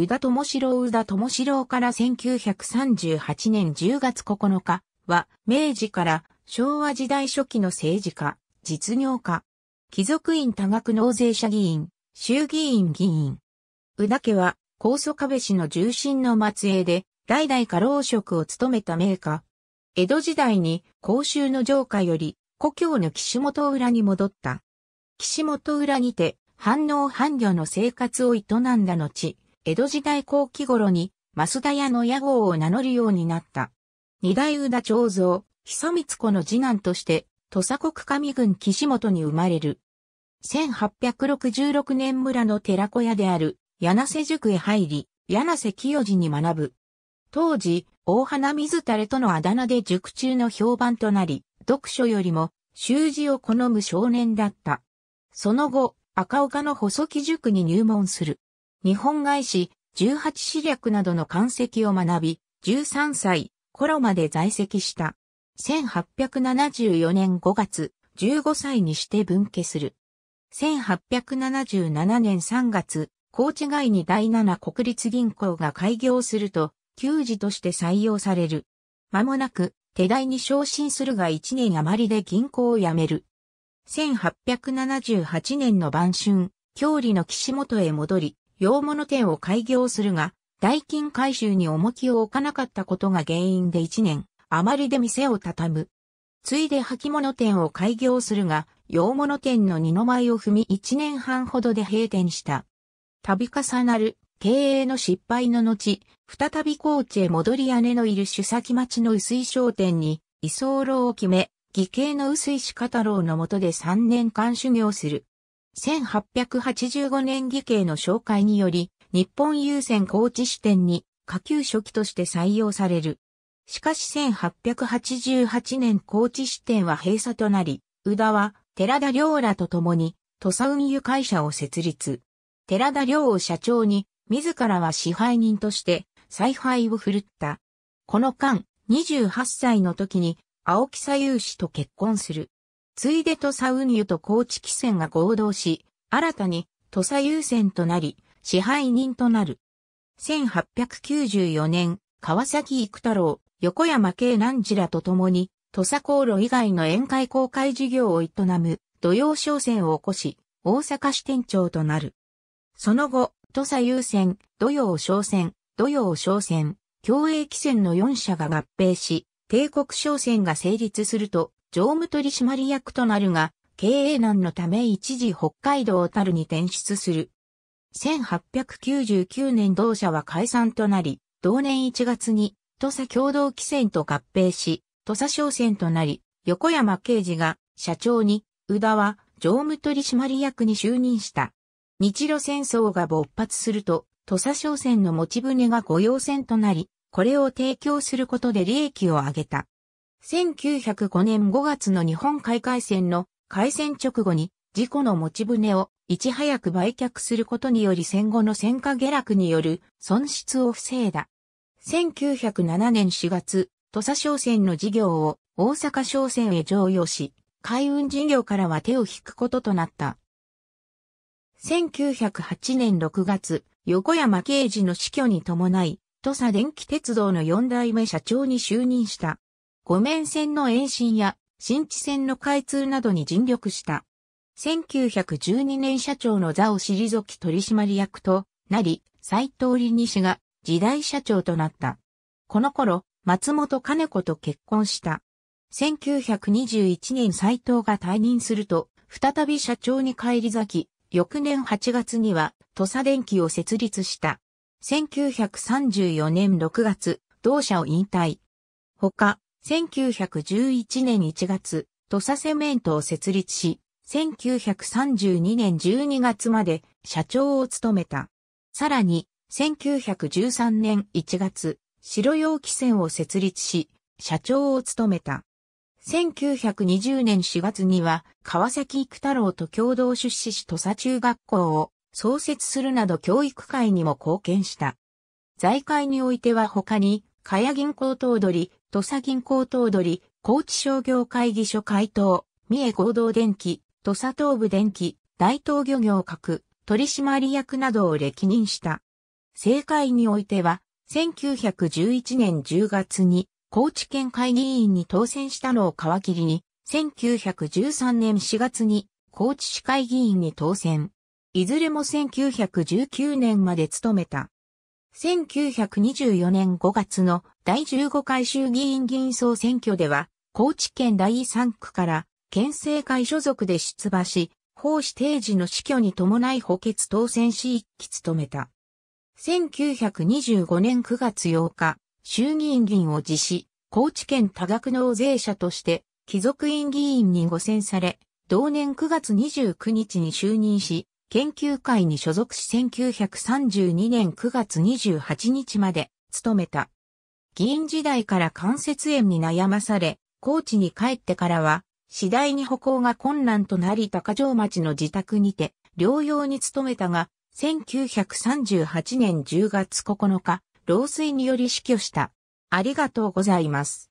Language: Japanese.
宇田智郎宇田智郎から1938年10月9日は、明治から昭和時代初期の政治家、実業家、貴族院多額納税者議員、衆議院議員。宇田家は、高祖壁氏の重臣の末裔で、代々家老職を務めた名家。江戸時代に公衆の城下より、故郷の岸本浦に戻った。岸本浦にて、反応反魚の生活を営んだ後、江戸時代後期頃に、増田屋の屋号を名乗るようになった。二代宇田長蔵、久光子の次男として、土佐国上郡岸本に生まれる。1866年村の寺子屋である、柳瀬塾へ入り、柳瀬清治に学ぶ。当時、大花水垂れとのあだ名で塾中の評判となり、読書よりも、習字を好む少年だった。その後、赤岡の細木塾に入門する。日本外史、18史略などの漢籍を学び、13歳、頃まで在籍した。1874年5月、15歳にして分家する。1877年3月、高知外に第7国立銀行が開業すると、給仕として採用される。間もなく、手代に昇進するが1年余りで銀行を辞める。1878年の晩春、郷里の岸本へ戻り、洋物店を開業するが、代金回収に重きを置かなかったことが原因で1年、余りで店を畳む。ついで履物店を開業するが、洋物店の二の舞を踏み1年半ほどで閉店した。度重なる経営の失敗の後、再び高知へ戻り姉のいる主先町の薄井商店に居候を決め、義兄の薄井鹿太郎のもとで3年間修行する。1885年義兄の紹介により、日本郵船高知支店に下級初期として採用される。しかし1888年高知支店は閉鎖となり、宇田は寺田良らと共に土佐運輸会社を設立。寺田良を社長に、自らは支配人として采配を振るった。この間、28歳の時に青木左右氏と結婚する。ついで土佐運輸と高知汽船が合同し、新たに土佐優先となり、支配人となる。1894年、川崎育太郎、横山慶南次らと共に、土佐航路以外の宴会公開事業を営む土曜商船を起こし、大阪支店長となる。その後、土佐優先、土曜商船、土曜商船、共栄汽船の4社が合併し、帝国商船が成立すると、常務取締役となるが、経営難のため一時北海道樽に転出する。1899年同社は解散となり、同年1月に土佐共同汽船と合併し、土佐商船となり、横山刑事が社長に、宇田は常務取締役に就任した。日露戦争が勃発すると、土佐商船の持ち船が御用船となり、これを提供することで利益を上げた。1905年5月の日本海海戦の海戦直後に事故の持ち船をいち早く売却することにより戦後の戦火下落による損失を防いだ。1907年4月、土佐商船の事業を大阪商船へ乗用し、海運事業からは手を引くこととなった。1908年6月、横山慶治の死去に伴い、土佐電気鉄道の4代目社長に就任した。五面線の延伸や新地線の開通などに尽力した。1912年社長の座を退き取締役となり、斎藤理西が時代社長となった。この頃、松本金子と結婚した。1921年斎藤が退任すると、再び社長に返り咲き、翌年8月には、土佐電機を設立した。1934年6月、同社を引退。他、1911年1月、土佐セメントを設立し、1932年12月まで社長を務めた。さらに、1913年1月、白容汽船を設立し、社長を務めた。1920年4月には、川崎育太郎と共同出資し土佐中学校を創設するなど教育界にも貢献した。財界においては他に、加谷銀行頭取、土佐銀行頭取、高知商業会議所会頭、三重合同電機、土佐東部電機、大東漁業閣、取締役などを歴任した。政界においては、1911年10月に、高知県会議員に当選したのを皮切りに、1913年4月に、高知市会議員に当選。いずれも1919年まで務めた。1924年5月の第15回衆議院議員総選挙では、高知県第3区から県政会所属で出馬し、法師定時の死去に伴い補欠当選し一期務めた。1925年9月8日、衆議院議員を辞し、高知県多額納税者として、貴族院議員に誤選され、同年9月29日に就任し、研究会に所属し1932年9月28日まで勤めた。議員時代から関節炎に悩まされ、高知に帰ってからは、次第に歩行が困難となり高城町の自宅にて療養に勤めたが、1938年10月9日、老衰により死去した。ありがとうございます。